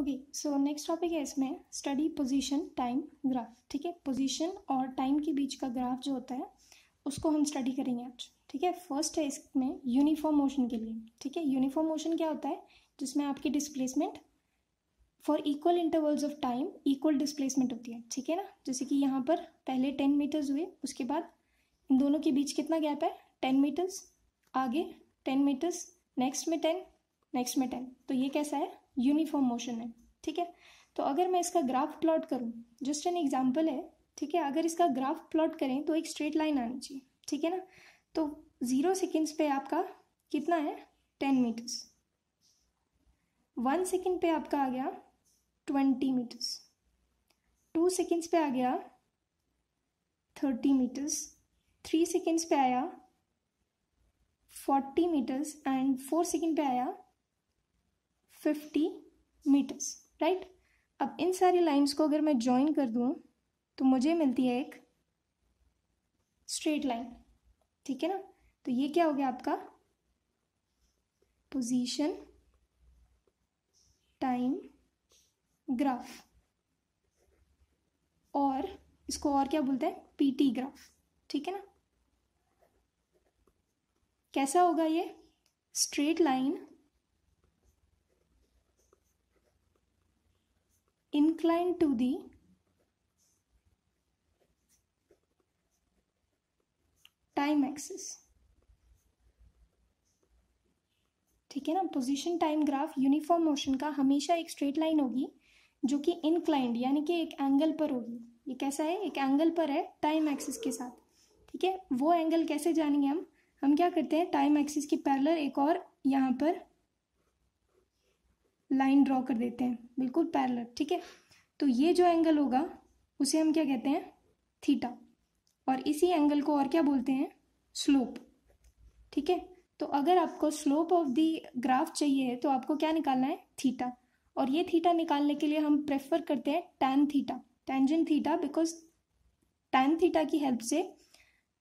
Okay so next topic है इसमें study position time graph ठीक है पोजीशन और टाइम के बीच का ग्राफ जो होता है उसको हम स्टडी करेंगे आज ठीक है फर्स्ट है इसमें यूनिफॉर्म मोशन के लिए ठीक है यूनिफॉर्म मोशन क्या होता है जिसमें आपकी displacement for equal intervals of time equal displacement होती है ठीक है ना जैसे कि यहाँ पर पहले टेन मीटर्स हुए उसके बाद इन दोनों के बीच कितना गैप है टेन मीटर्स आगे टेन मीटर्स नेक्स्ट में टेन नेक्स्ट में टेन तो ये कैसा है यूनिफॉर्म मोशन है ठीक है तो अगर मैं इसका ग्राफ प्लॉट करूँ जस्ट एन एग्जाम्पल है ठीक है अगर इसका ग्राफ प्लॉट करें तो एक स्ट्रेट लाइन आनी चाहिए ठीक है ना तो ज़ीरो सेकेंड्स पे आपका कितना है टेन मीटर्स वन सेकेंड पे आपका आ गया ट्वेंटी मीटर्स टू सेकेंड्स पे आ गया थर्टी मीटर्स थ्री सेकेंड्स पे आया forty metres and four second पे आया फिफ्टी मीटर्स राइट अब इन सारी लाइंस को अगर मैं ज्वाइन कर दूँ तो मुझे मिलती है एक स्ट्रेट लाइन ठीक है ना तो ये क्या हो गया आपका पोजीशन टाइम ग्राफ और इसको और क्या बोलते हैं पीटी ग्राफ ठीक है ना कैसा होगा ये straight line inclined to the time axis ठीक है ना position time graph uniform motion का हमेशा एक स्ट्रेट लाइन होगी जो कि इनक्लाइंड यानी कि एक एंगल पर होगी ये कैसा है एक एंगल पर है टाइम एक्सिस के साथ ठीक है वो एंगल कैसे जानेंगे हम हम क्या करते हैं टाइम एक्सिस की पैरलर एक और यहाँ पर लाइन ड्रॉ कर देते हैं बिल्कुल पैरल ठीक है तो ये जो एंगल होगा उसे हम क्या कहते हैं थीटा और इसी एंगल को और क्या बोलते हैं स्लोप ठीक है तो अगर आपको स्लोप ऑफ दी ग्राफ चाहिए तो आपको क्या निकालना है थीटा और ये थीटा निकालने के लिए हम प्रेफर करते हैं tan theta tangent theta because tan theta की हेल्प से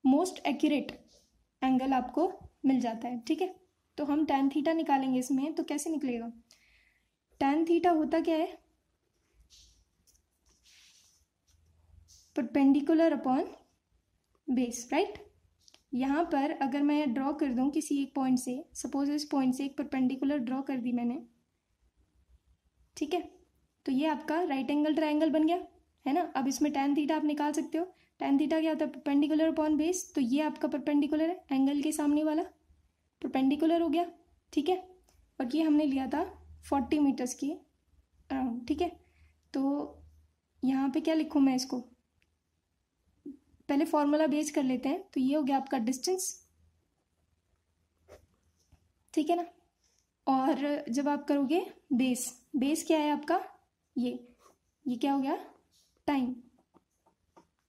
मोस्ट एक्यूरेट एंगल आपको मिल जाता है ठीक है तो हम टैन थीटा निकालेंगे इसमें तो कैसे निकलेगा टेन थीटा होता क्या है परपेंडिकुलर अपॉन बेस राइट यहाँ पर अगर मैं ड्रॉ कर दूँ किसी एक पॉइंट से सपोज इस पॉइंट से एक परपेंडिकुलर ड्रॉ कर दी मैंने ठीक है तो ये आपका राइट एंगल ट्राइंगल बन गया है ना अब इसमें टेन थीटा आप निकाल सकते हो टेन थीटा क्या होता है परपेंडिकुलर अपॉन बेस तो ये आपका परपेंडिकुलर है एंगल के सामने वाला परपेंडिकुलर हो गया ठीक है और ये हमने लिया था फोर्टी मीटर्स की अराउंड ठीक है तो यहाँ पे क्या लिखूँ मैं इसको पहले फॉर्मूला बेस कर लेते हैं तो ये हो गया आपका डिस्टेंस ठीक है ना और जब आप करोगे बेस बेस क्या है आपका ये ये क्या हो गया टाइम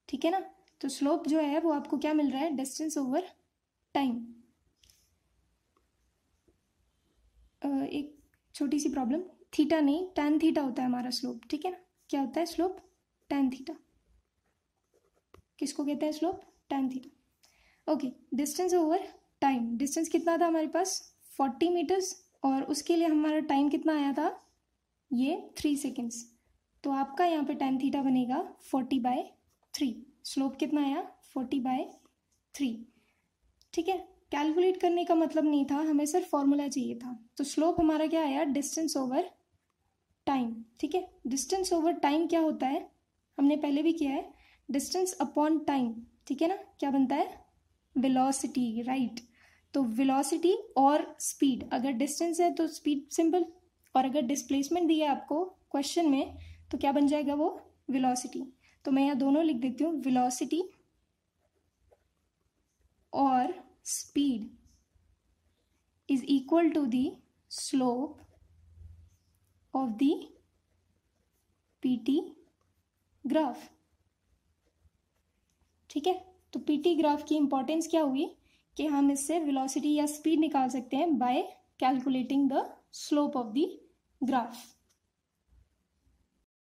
ठीक है ना तो स्लोप जो है वो आपको क्या मिल रहा है डिस्टेंस ओवर टाइम एक छोटी सी प्रॉब्लम थीटा नहीं टेन थीटा होता है हमारा स्लोप ठीक है ना क्या होता है स्लोप टेन थीटा किसको कहते हैं slope tan theta okay distance over time distance कितना था हमारे पास फोर्टी मीटर्स और उसके लिए हमारा टाइम कितना आया था ये थ्री सेकेंड्स तो आपका यहाँ पे टेन थीटा बनेगा फोर्टी बाय थ्री स्लोप कितना आया फोर्टी बाय थ्री ठीक है कैलकुलेट करने का मतलब नहीं था हमें सिर्फ फॉर्मूला चाहिए था तो स्लोप हमारा क्या आया डिस्टेंस ओवर टाइम ठीक है डिस्टेंस ओवर टाइम क्या होता है हमने पहले भी किया है डिस्टेंस अपॉन टाइम ठीक है ना क्या बनता है वेलोसिटी राइट right. तो वेलोसिटी और स्पीड अगर डिस्टेंस है तो स्पीड सिंपल और अगर डिस्प्लेसमेंट दिया आपको क्वेश्चन में तो क्या बन जाएगा वो वेलोसिटी तो मैं यहाँ दोनों लिख देती हूँ वेलोसिटी और speed is equal to the slope of the PT graph ठीक है तो टी ग्राफ की इंपॉर्टेंस क्या हुई कि हम इससे वेलोसिटी या स्पीड निकाल सकते हैं by calculating the slope of the graph